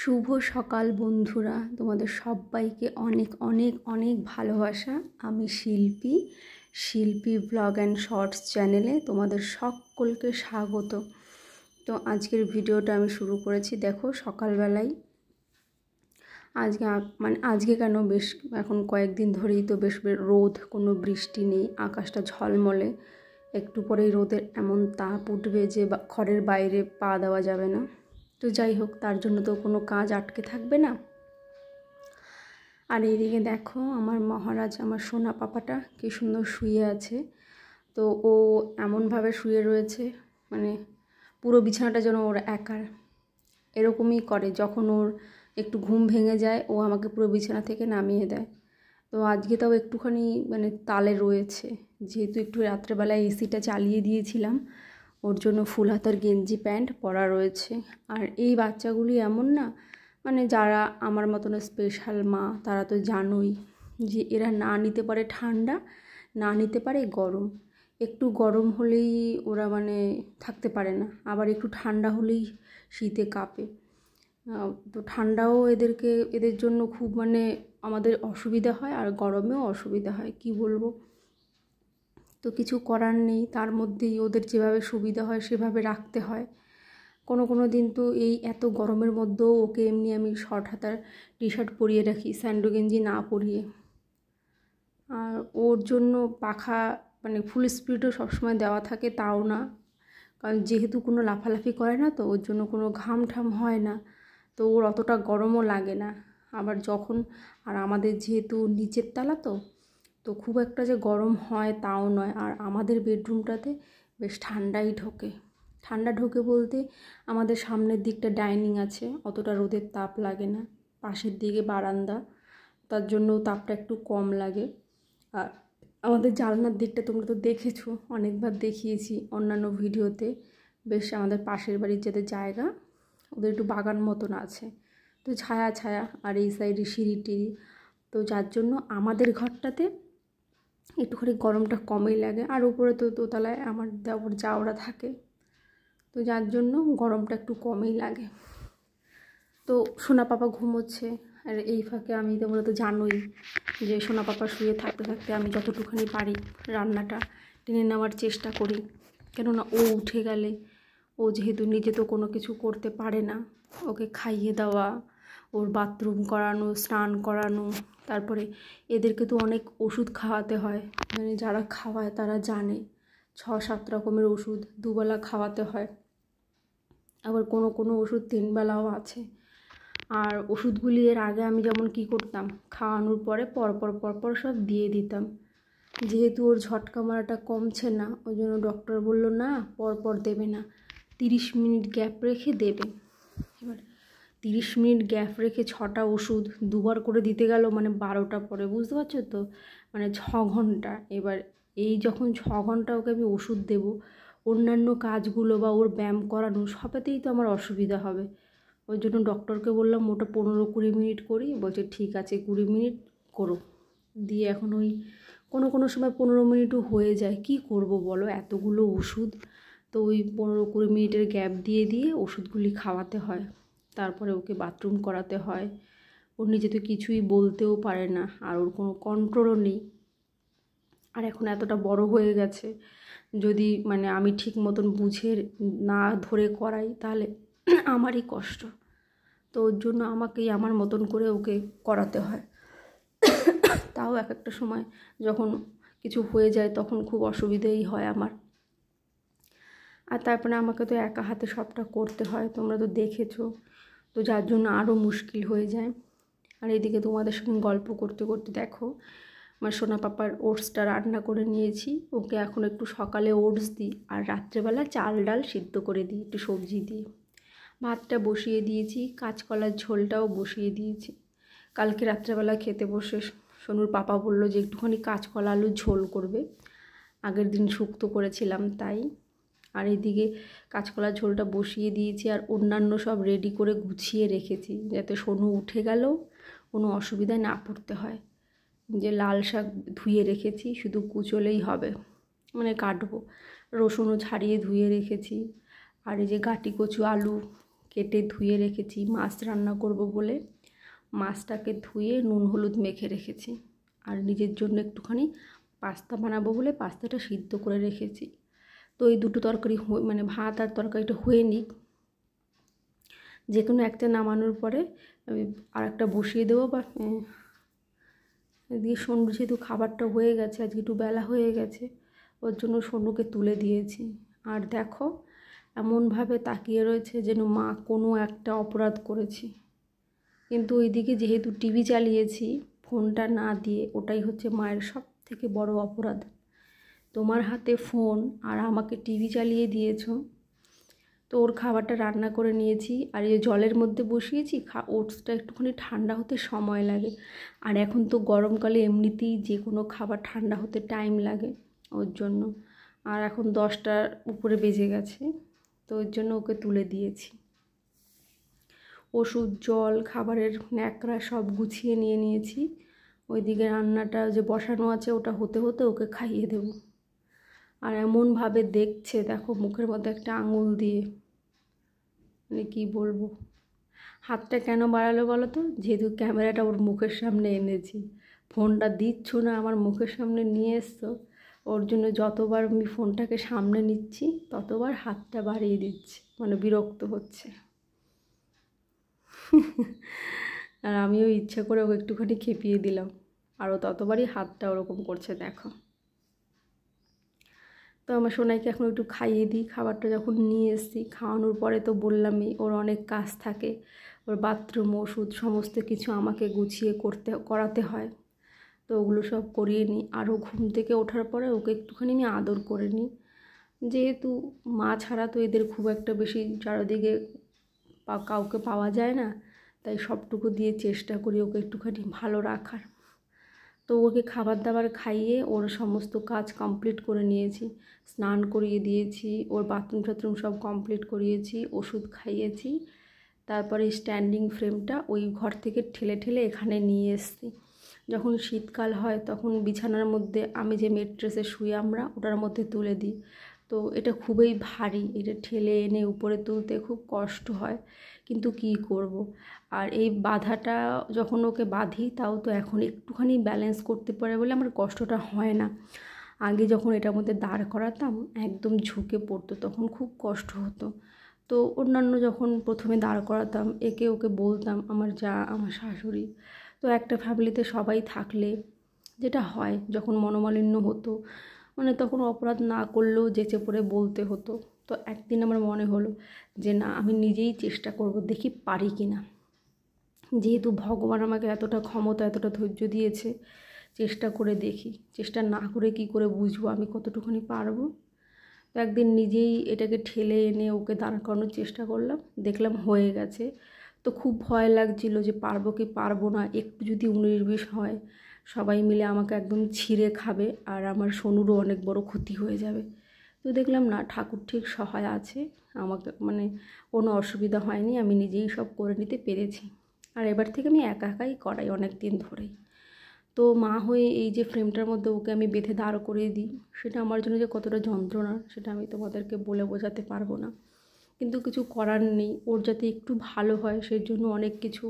শুভ সকাল বন্ধুরা তোমাদের সবাইকে অনেক অনেক অনেক ভালোবাসা আমি শিল্পী শিল্পী ব্লগ অ্যান্ড শর্টস চ্যানেলে তোমাদের সকলকে স্বাগত তো আজকের ভিডিওটা আমি শুরু করেছি দেখো সকালবেলায় আজকে মানে আজকে কেন বেশ এখন কয়েকদিন ধরেই তো বেশ রোদ কোনো বৃষ্টি নেই আকাশটা ঝলমলে একটু পরেই রোদের এমন তাপ উঠবে যে খড়ের বাইরে পা দেওয়া যাবে না তো যাই হোক তার জন্য তো কোনো কাজ আটকে থাকবে না আর এইদিকে দেখো আমার মহারাজ আমার সোনা পাপাটা কি সুন্দর শুয়ে আছে তো ও এমনভাবে শুয়ে রয়েছে মানে পুরো বিছানাটা যেন ওর একার এরকমই করে যখন ওর একটু ঘুম ভেঙে যায় ও আমাকে পুরো বিছানা থেকে নামিয়ে দেয় তো আজকে তাও একটুখানি মানে তালে রয়েছে যেহেতু একটু রাত্রেবেলায় এসিটা চালিয়ে দিয়েছিলাম ওর জন্য ফুল হাতার গেঞ্জি প্যান্ট পরা রয়েছে আর এই বাচ্চাগুলি এমন না মানে যারা আমার মতন স্পেশাল মা তারা তো জানোই যে এরা না নিতে পারে ঠান্ডা না নিতে পারে গরম একটু গরম হলেই ওরা মানে থাকতে পারে না আবার একটু ঠান্ডা হলেই শীতে কাঁপে তো ঠান্ডাও এদেরকে এদের জন্য খুব মানে আমাদের অসুবিধা হয় আর গরমেও অসুবিধা হয় কি বলবো তো কিছু করার নেই তার মধ্যেই ওদের যেভাবে সুবিধা হয় সেভাবে রাখতে হয় কোনো কোনো দিন তো এই এত গরমের মধ্যেও ওকে এমনি আমি শর্ট হাতার টি শার্ট পরিয়ে রাখি স্যান্ডো গেঞ্জি না পরিয়ে আর ওর জন্য পাখা মানে ফুল স্পিডও সবসময় দেওয়া থাকে তাও না কারণ যেহেতু কোনো লাফালাফি করে না তো ওর জন্য কোনো ঘাম ঠাম হয় না তো ওর অতটা গরমও লাগে না আবার যখন আর আমাদের যেহেতু নিচের তালা তো তো খুব একটা যে গরম হয় তাও নয় আর আমাদের বেডরুমটাতে বেশ ঠান্ডাই ঢোকে ঠান্ডা ঢোকে বলতে আমাদের সামনের দিকটা ডাইনিং আছে অতটা রোদের তাপ লাগে না পাশের দিকে বারান্দা তার জন্য তাপটা একটু কম লাগে আর আমাদের জালনার দিকটা তোমরা তো দেখেছো অনেকবার দেখিয়েছি অন্যান্য ভিডিওতে বেশ আমাদের পাশের বাড়ির যাদের জায়গা ওদের একটু বাগান মতন আছে তো ছায়া ছায়া আর এই সাইডে সিঁড়ি টিড়ি তো যার জন্য আমাদের ঘরটাতে একটুখানি গরমটা কমই লাগে আর উপরে তো দোতলায় আমার দেওয়ার যাওয়া থাকে তো যার জন্য গরমটা একটু কমই লাগে তো সোনা পাপা ঘুমোচ্ছে আর এই ফাঁকে আমি তোমরা তো জানোই যে সোনা পাপা শুয়ে থাকতে থাকতে আমি যতটুকুখানি পারি রান্নাটা টেনে নেওয়ার চেষ্টা করি কেননা ও উঠে গেলে ও যেহেতু নিজে তো কোনো কিছু করতে পারে না ওকে খাইয়ে দেওয়া ওর বাথরুম করানো স্নান করানো তারপরে এদেরকে তো অনেক ওষুধ খাওয়াতে হয় মানে যারা খাওয়ায় তারা জানে ছ সাত রকমের ওষুধ দুবেলা খাওয়াতে হয় আবার কোনো কোনো ওষুধ তিনবেলাও আছে আর ওষুধগুলি এর আগে আমি যেমন কি করতাম খাওয়ানোর পরে পরপর পরপর সব দিয়ে দিতাম যেহেতু ওর ঝটকা মারাটা কমছে না ওই জন্য ডক্টর বলল না পরপর দেবে না তিরিশ মিনিট গ্যাপ রেখে দেবে এবার তিরিশ মিনিট গ্যাপ রেখে ছটা ওষুধ দুবার করে দিতে গেল মানে বারোটা পরে বুঝতে পারছো তো মানে ছ ঘন্টা এবার এই যখন ছ ঘন্টা ওকে আমি ওষুধ দেব অন্যান্য কাজগুলো বা ওর ব্যায়াম করানো সবেতেই তো আমার অসুবিধা হবে ওই জন্য ডক্টরকে বললাম ওটা পনেরো কুড়ি মিনিট করি বলছে ঠিক আছে কুড়ি মিনিট করো দিয়ে এখন ওই কোনো কোনো সময় পনেরো মিনিটও হয়ে যায় কি করব বলো এতগুলো ওষুধ তো ওই পনেরো কুড়ি মিনিটের গ্যাপ দিয়ে দিয়ে ওষুধগুলি খাওয়াতে হয় তারপরে ওকে বাথরুম করাতে হয় ওর নিজে তো কিছুই বলতেও পারে না আর ওর কোনো কন্ট্রোলও নেই আর এখন এতটা বড় হয়ে গেছে যদি মানে আমি ঠিক মতন বুঝে না ধরে করাই তাহলে আমারই কষ্ট তো ওর জন্য আমাকেই আমার মতন করে ওকে করাতে হয় তাও এক একটা সময় যখন কিছু হয়ে যায় তখন খুব অসুবিধেই হয় আমার আর তারপরে আমাকে তো একা হাতে সবটা করতে হয় তোমরা তো দেখেছো তো যার জন্য আরও মুশকিল হয়ে যায় আর এদিকে তোমাদের সঙ্গে গল্প করতে করতে দেখো আমার সোনা পাপার ওটসটা রান্না করে নিয়েছি ওকে এখন একটু সকালে ওটস দিই আর রাত্রেবেলা চাল ডাল সিদ্ধ করে দিই একটু সবজি দিয়ে ভাতটা বসিয়ে দিয়েছি কাঁচকলার ঝোলটাও বসিয়ে দিয়েছি কালকে রাত্রেবেলা খেতে বসে সোনুর পাপা বলল যে একটুখানি কাঁচকলা আলু ঝোল করবে আগের দিন শুক্ত করেছিলাম তাই আর এদিকে কাঁচকলার ঝোলটা বসিয়ে দিয়েছি আর অন্যান্য সব রেডি করে গুছিয়ে রেখেছি যাতে সোনু উঠে গেলেও কোনো অসুবিধায় না পড়তে হয় যে লাল শাক ধুয়ে রেখেছি শুধু কুচলেই হবে মানে কাটবো রসুনও ছাড়িয়ে ধুয়ে রেখেছি আর এই যে গাটি কচু আলু কেটে ধুয়ে রেখেছি মাছ রান্না করব বলে মাছটাকে ধুয়ে নুন হলুদ মেখে রেখেছি আর নিজের জন্য একটুখানি পাস্তা বানাবো বলে পাস্তাটা সিদ্ধ করে রেখেছি তো এই দুটো তরকারি মানে ভাত আর তরকারিটা হয়ে নিক যে কোনো একটা নামানোর পরে আমি আর একটা বসিয়ে দেবো বা দিয়ে সন্ডু যেহেতু খাবারটা হয়ে গেছে আজকে একটু বেলা হয়ে গেছে ওর জন্য সন্ডুকে তুলে দিয়েছি আর দেখো এমনভাবে তাকিয়ে রয়েছে যেন মা কোনো একটা অপরাধ করেছি কিন্তু ওইদিকে যেহেতু টিভি চালিয়েছি ফোনটা না দিয়ে ওটাই হচ্ছে মায়ের সব থেকে বড় অপরাধ তোমার হাতে ফোন আর আমাকে টিভি চালিয়ে দিয়েছ তো ওর খাবারটা রান্না করে নিয়েছি আর এই জলের মধ্যে বসিয়েছি খা ওটসটা একটুখানি ঠান্ডা হতে সময় লাগে আর এখন তো গরমকালে এমনিতেই যে কোনো খাবার ঠান্ডা হতে টাইম লাগে ওর জন্য আর এখন দশটার উপরে বেজে গেছে তো ওর জন্য ওকে তুলে দিয়েছি ওষুধ জল খাবারের ন্যাকড়া সব গুছিয়ে নিয়ে নিয়েছি ওইদিকে রান্নাটা যে বসানো আছে ওটা হতে হতে ওকে খাইয়ে দেবো আর এমনভাবে দেখছে দেখো মুখের মধ্যে একটা আঙুল দিয়ে মানে কী বলবো হাতটা কেন বাড়ালো বলো তো যেহেতু ক্যামেরাটা ওর মুখের সামনে এনেছি ফোনটা দিচ্ছ না আমার মুখের সামনে নিয়ে এসছো ওর জন্য যতবার আমি ফোনটাকে সামনে নিচ্ছি ততবার হাতটা বাড়িয়ে দিচ্ছে মানে বিরক্ত হচ্ছে আর আমিও ইচ্ছা করে ওকে একটুখানি খেপিয়ে দিলাম আরও ততবারই হাতটা ওরকম করছে দেখো তো আমার সোনাইকে এখন একটু খাইয়ে দিই খাবারটা যখন নিয়ে এসেছি খাওয়ানোর পরে তো বললামই ওর অনেক কাজ থাকে ওর বাথরুম ওষুধ সমস্ত কিছু আমাকে গুছিয়ে করতে করাতে হয় তো ওগুলো সব করিয়ে নিই আরও ঘুম থেকে ওঠার পরে ওকে একটুখানি আমি আদর করে নিই যেহেতু মা ছাড়া তো এদের খুব একটা বেশি চারিদিকে কাউকে পাওয়া যায় না তাই সবটুকু দিয়ে চেষ্টা করি ওকে একটুখানি ভালো রাখার তো ওকে খাবার দাবার খাইয়ে ওর সমস্ত কাজ কমপ্লিট করে নিয়েছি স্নান করিয়ে দিয়েছি ওর বাথরুম টাথরুম সব কমপ্লিট করিয়েছি ওষুধ খাইয়েছি তারপরে স্ট্যান্ডিং ফ্রেমটা ওই ঘর থেকে ঠেলে ঠেলে এখানে নিয়ে এসছি যখন শীতকাল হয় তখন বিছানার মধ্যে আমি যে মেট্রেসে শুয়ে আমরা ওটার মধ্যে তুলে দিই তো এটা খুবই ভারী এটা ঠেলে এনে উপরে তুলতে খুব কষ্ট হয় কিন্তু কি করব। আর এই বাধাটা যখন ওকে বাঁধি তাও তো এখন একটুখানি ব্যালেন্স করতে পারে বলে আমার কষ্টটা হয় না আগে যখন এটার মধ্যে দাঁড় করাতাম একদম ঝুঁকে পড়তো তখন খুব কষ্ট হতো তো অন্যান্য যখন প্রথমে দাঁড় করাতাম একে ওকে বলতাম আমার যা আমার শাশুড়ি তো একটা ফ্যামিলিতে সবাই থাকলে যেটা হয় যখন মনোমালিন্য হতো মানে তখন অপরাধ না করলেও যেচে পড়ে বলতে হতো তো একদিন আমার মনে হলো যে না আমি নিজেই চেষ্টা করব দেখি পারি কি না যেহেতু ভগবান আমাকে এতটা ক্ষমতা এতটা ধৈর্য দিয়েছে চেষ্টা করে দেখি চেষ্টা না করে কি করে বুঝবো আমি কতটুকুনি পারবো তো একদিন নিজেই এটাকে ঠেলে এনে ওকে দাঁড় করানোর চেষ্টা করলাম দেখলাম হয়ে গেছে তো খুব ভয় লাগছিল যে পারবো কি পারবো না একটু যদি উনিশ বিশ হয় সবাই মিলে আমাকে একদম ছিঁড়ে খাবে আর আমার সোনুরও অনেক বড় ক্ষতি হয়ে যাবে তো দেখলাম না ঠাকুর ঠিক সহায় আছে আমাকে মানে কোনো অসুবিধা হয়নি আমি নিজেই সব করে নিতে পেরেছি আর এবার থেকে আমি একা একাই করাই অনেক দিন ধরেই তো মা হয়ে এই যে ফ্রেমটার মধ্যে ওকে আমি বেঁধে দাঁড় করে দিই সেটা আমার জন্য যে কতটা যন্ত্রণা সেটা আমি তোমাদেরকে বলে বোঝাতে পারবো না কিন্তু কিছু করার নেই ওর যাতে একটু ভালো হয় সেই জন্য অনেক কিছু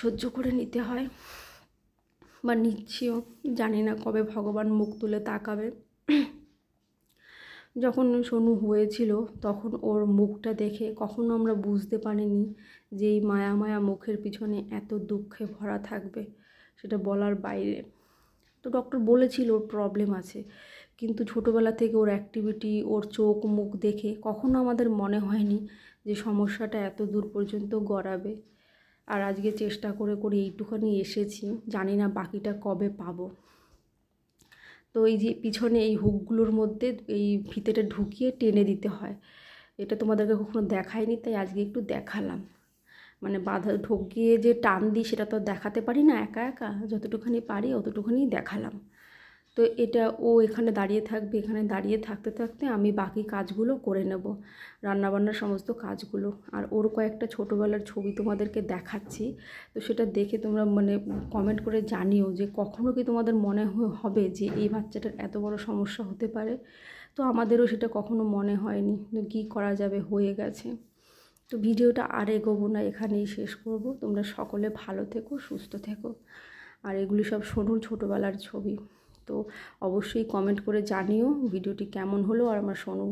সহ্য করে নিতে হয় বা নিচ্ছিও জানি না কবে ভগবান মুখ তুলে তাকাবে যখন সোনু হয়েছিল তখন ওর মুখটা দেখে কখনো আমরা বুঝতে পারিনি যে এই মায়া মায়া মুখের পিছনে এত দুঃখে ভরা থাকবে সেটা বলার বাইরে তো ডক্টর বলেছিল ওর প্রবলেম আছে কিন্তু ছোটোবেলা থেকে ওর অ্যাক্টিভিটি ওর চোখ মুখ দেখে কখনো আমাদের মনে হয়নি যে সমস্যাটা এত দূর পর্যন্ত গড়াবে আর আজকে চেষ্টা করে করে এইটুখানি এসেছি জানি না বাকিটা কবে পাবো তো এই যে পিছনে এই হুকগুলোর মধ্যে এই ফিতেটা ঢুকিয়ে টেনে দিতে হয় এটা তোমাদেরকে কখনো দেখায়নি তাই আজকে একটু দেখালাম মানে বাধা ঢুকিয়ে যে টান দিই সেটা তো দেখাতে পারি না একা একা যতটুখানি পারি অতটুখানি দেখালাম তো এটা ও এখানে দাঁড়িয়ে থাকবে এখানে দাঁড়িয়ে থাকতে থাকতে আমি বাকি কাজগুলো করে নেব রান্নাবান্নার সমস্ত কাজগুলো আর ওর কয়েকটা ছোটোবেলার ছবি তোমাদেরকে দেখাচ্ছি তো সেটা দেখে তোমরা মানে কমেন্ট করে জানিও যে কখনও কি তোমাদের মনে হবে যে এই বাচ্চাটার এত বড় সমস্যা হতে পারে তো আমাদেরও সেটা কখনো মনে হয়নি কি করা যাবে হয়ে গেছে তো ভিডিওটা আর এগোবো না এখানেই শেষ করব তোমরা সকলে ভালো থেকো সুস্থ থেকো আর এগুলি সব সোনুর ছোটোবেলার ছবি তো অবশ্যই কমেন্ট করে জানিও ভিডিওটি কেমন হলো আর আমার সোনু